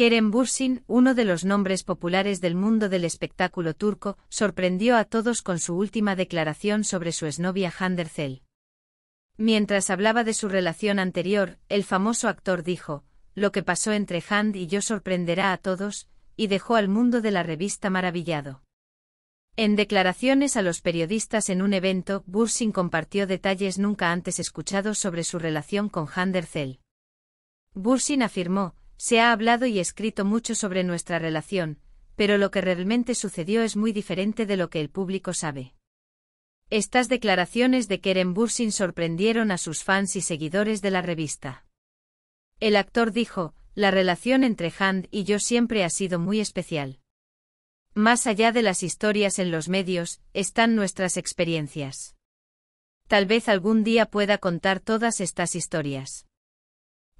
Kerem Bursin, uno de los nombres populares del mundo del espectáculo turco, sorprendió a todos con su última declaración sobre su exnovia Zell. Mientras hablaba de su relación anterior, el famoso actor dijo, lo que pasó entre Hand y yo sorprenderá a todos, y dejó al mundo de la revista maravillado. En declaraciones a los periodistas en un evento, Bursin compartió detalles nunca antes escuchados sobre su relación con Zell. Bursin afirmó, se ha hablado y escrito mucho sobre nuestra relación, pero lo que realmente sucedió es muy diferente de lo que el público sabe. Estas declaraciones de Keren Bursin sorprendieron a sus fans y seguidores de la revista. El actor dijo, la relación entre Hand y yo siempre ha sido muy especial. Más allá de las historias en los medios, están nuestras experiencias. Tal vez algún día pueda contar todas estas historias.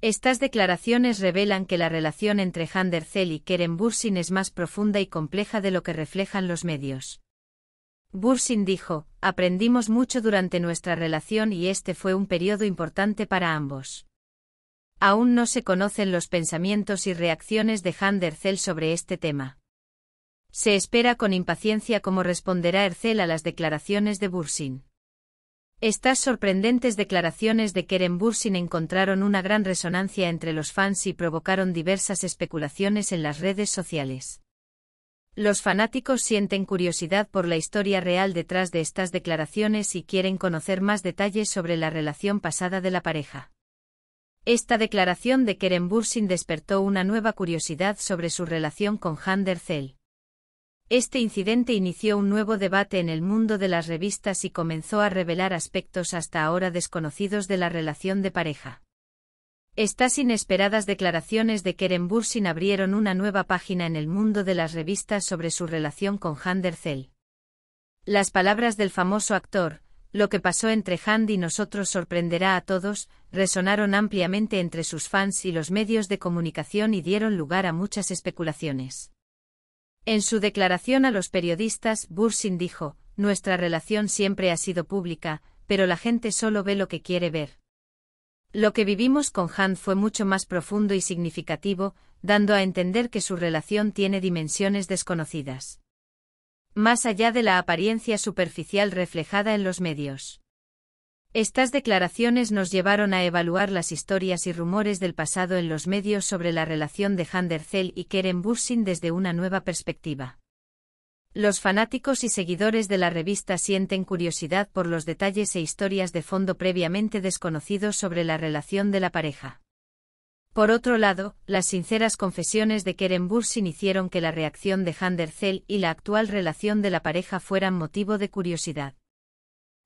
Estas declaraciones revelan que la relación entre Zell y Keren Bursin es más profunda y compleja de lo que reflejan los medios. Bursin dijo, aprendimos mucho durante nuestra relación y este fue un periodo importante para ambos. Aún no se conocen los pensamientos y reacciones de Han sobre este tema. Se espera con impaciencia cómo responderá Ercel a las declaraciones de Bursin. Estas sorprendentes declaraciones de Keren Bursin encontraron una gran resonancia entre los fans y provocaron diversas especulaciones en las redes sociales. Los fanáticos sienten curiosidad por la historia real detrás de estas declaraciones y quieren conocer más detalles sobre la relación pasada de la pareja. Esta declaración de Keren Bursin despertó una nueva curiosidad sobre su relación con Hander Zell. Este incidente inició un nuevo debate en el mundo de las revistas y comenzó a revelar aspectos hasta ahora desconocidos de la relación de pareja. Estas inesperadas declaraciones de Keren Bursin abrieron una nueva página en el mundo de las revistas sobre su relación con Hande Ercel. Las palabras del famoso actor, lo que pasó entre Hand y nosotros sorprenderá a todos, resonaron ampliamente entre sus fans y los medios de comunicación y dieron lugar a muchas especulaciones. En su declaración a los periodistas, Bursin dijo, Nuestra relación siempre ha sido pública, pero la gente solo ve lo que quiere ver. Lo que vivimos con Han fue mucho más profundo y significativo, dando a entender que su relación tiene dimensiones desconocidas. Más allá de la apariencia superficial reflejada en los medios. Estas declaraciones nos llevaron a evaluar las historias y rumores del pasado en los medios sobre la relación de Handerzell y Keren Bursin desde una nueva perspectiva. Los fanáticos y seguidores de la revista sienten curiosidad por los detalles e historias de fondo previamente desconocidos sobre la relación de la pareja. Por otro lado, las sinceras confesiones de Keren Bursin hicieron que la reacción de Handerzell y la actual relación de la pareja fueran motivo de curiosidad.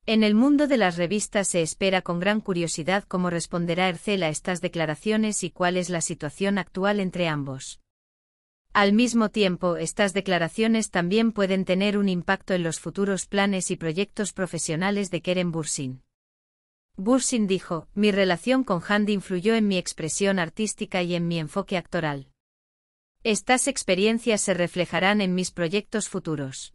En el mundo de las revistas se espera con gran curiosidad cómo responderá Ercel a estas declaraciones y cuál es la situación actual entre ambos. Al mismo tiempo, estas declaraciones también pueden tener un impacto en los futuros planes y proyectos profesionales de Keren Bursin. Bursin dijo, mi relación con Hand influyó en mi expresión artística y en mi enfoque actoral. Estas experiencias se reflejarán en mis proyectos futuros.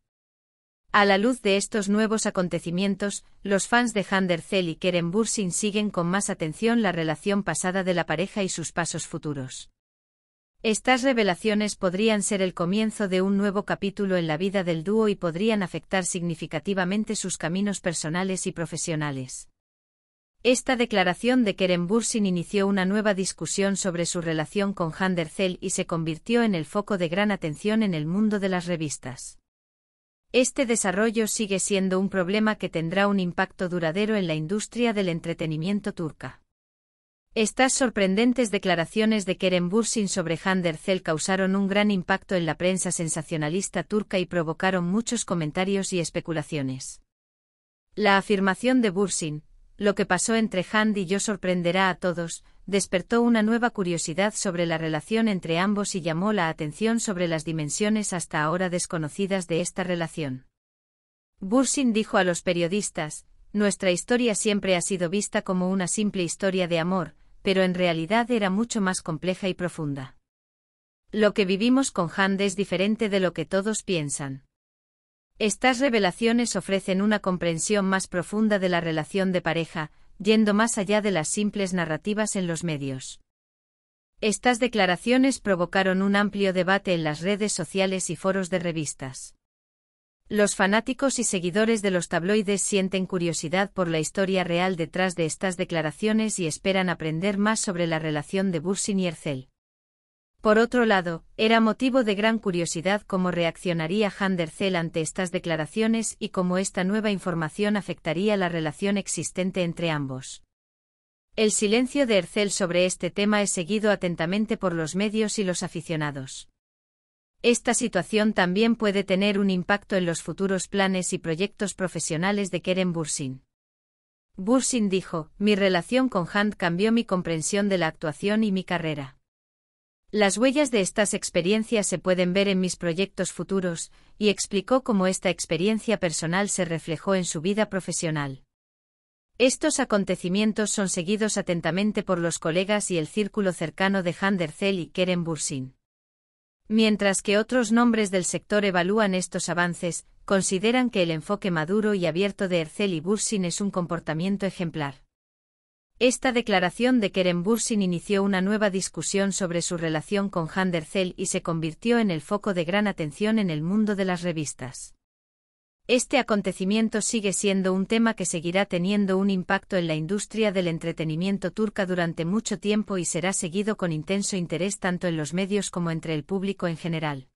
A la luz de estos nuevos acontecimientos, los fans de Hander Zell y Keren Bursin siguen con más atención la relación pasada de la pareja y sus pasos futuros. Estas revelaciones podrían ser el comienzo de un nuevo capítulo en la vida del dúo y podrían afectar significativamente sus caminos personales y profesionales. Esta declaración de Keren Bursin inició una nueva discusión sobre su relación con Hander Zell y se convirtió en el foco de gran atención en el mundo de las revistas. Este desarrollo sigue siendo un problema que tendrá un impacto duradero en la industria del entretenimiento turca. Estas sorprendentes declaraciones de Kerem Bursin sobre Hand causaron un gran impacto en la prensa sensacionalista turca y provocaron muchos comentarios y especulaciones. La afirmación de Bursin, lo que pasó entre Hand y yo sorprenderá a todos, despertó una nueva curiosidad sobre la relación entre ambos y llamó la atención sobre las dimensiones hasta ahora desconocidas de esta relación. Bursin dijo a los periodistas, Nuestra historia siempre ha sido vista como una simple historia de amor, pero en realidad era mucho más compleja y profunda. Lo que vivimos con Hand es diferente de lo que todos piensan. Estas revelaciones ofrecen una comprensión más profunda de la relación de pareja, yendo más allá de las simples narrativas en los medios. Estas declaraciones provocaron un amplio debate en las redes sociales y foros de revistas. Los fanáticos y seguidores de los tabloides sienten curiosidad por la historia real detrás de estas declaraciones y esperan aprender más sobre la relación de Bursin y Ercel. Por otro lado, era motivo de gran curiosidad cómo reaccionaría Hand Ercel ante estas declaraciones y cómo esta nueva información afectaría la relación existente entre ambos. El silencio de Ercel sobre este tema es seguido atentamente por los medios y los aficionados. Esta situación también puede tener un impacto en los futuros planes y proyectos profesionales de Keren Bursin. Bursin dijo, mi relación con Hand cambió mi comprensión de la actuación y mi carrera. Las huellas de estas experiencias se pueden ver en mis proyectos futuros, y explicó cómo esta experiencia personal se reflejó en su vida profesional. Estos acontecimientos son seguidos atentamente por los colegas y el círculo cercano de Handerzell y Keren Bursin. Mientras que otros nombres del sector evalúan estos avances, consideran que el enfoque maduro y abierto de Ercel y Bursin es un comportamiento ejemplar. Esta declaración de Bursin inició una nueva discusión sobre su relación con Handercel y se convirtió en el foco de gran atención en el mundo de las revistas. Este acontecimiento sigue siendo un tema que seguirá teniendo un impacto en la industria del entretenimiento turca durante mucho tiempo y será seguido con intenso interés tanto en los medios como entre el público en general.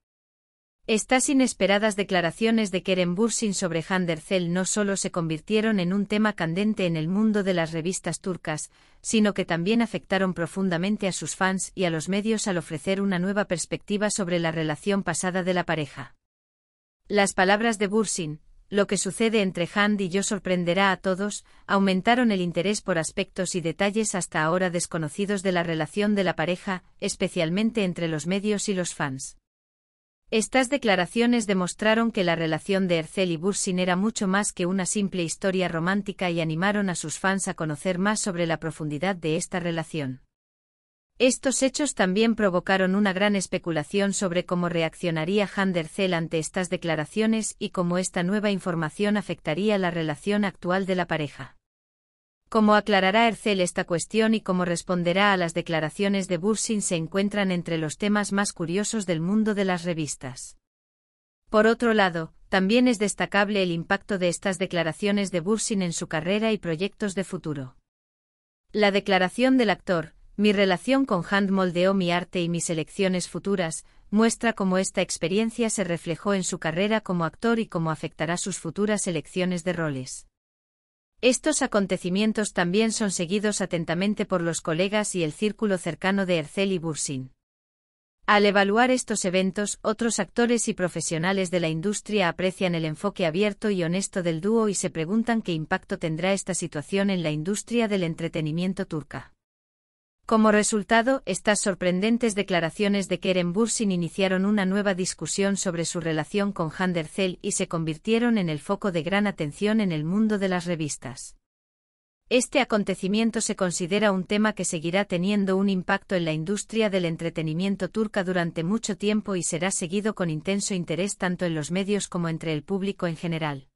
Estas inesperadas declaraciones de Kerem Bursin sobre Handercel no solo se convirtieron en un tema candente en el mundo de las revistas turcas, sino que también afectaron profundamente a sus fans y a los medios al ofrecer una nueva perspectiva sobre la relación pasada de la pareja. Las palabras de Bursin, lo que sucede entre Hand y yo sorprenderá a todos, aumentaron el interés por aspectos y detalles hasta ahora desconocidos de la relación de la pareja, especialmente entre los medios y los fans. Estas declaraciones demostraron que la relación de Ercel y Bursin era mucho más que una simple historia romántica y animaron a sus fans a conocer más sobre la profundidad de esta relación. Estos hechos también provocaron una gran especulación sobre cómo reaccionaría Han Ercel ante estas declaraciones y cómo esta nueva información afectaría la relación actual de la pareja. Cómo aclarará Ercel esta cuestión y cómo responderá a las declaraciones de Bursin se encuentran entre los temas más curiosos del mundo de las revistas. Por otro lado, también es destacable el impacto de estas declaraciones de Bursin en su carrera y proyectos de futuro. La declaración del actor, mi relación con Hand moldeó mi arte y mis elecciones futuras, muestra cómo esta experiencia se reflejó en su carrera como actor y cómo afectará sus futuras elecciones de roles. Estos acontecimientos también son seguidos atentamente por los colegas y el círculo cercano de Ercel y Bursin. Al evaluar estos eventos, otros actores y profesionales de la industria aprecian el enfoque abierto y honesto del dúo y se preguntan qué impacto tendrá esta situación en la industria del entretenimiento turca. Como resultado, estas sorprendentes declaraciones de Keren Bursin iniciaron una nueva discusión sobre su relación con Hander Zell y se convirtieron en el foco de gran atención en el mundo de las revistas. Este acontecimiento se considera un tema que seguirá teniendo un impacto en la industria del entretenimiento turca durante mucho tiempo y será seguido con intenso interés tanto en los medios como entre el público en general.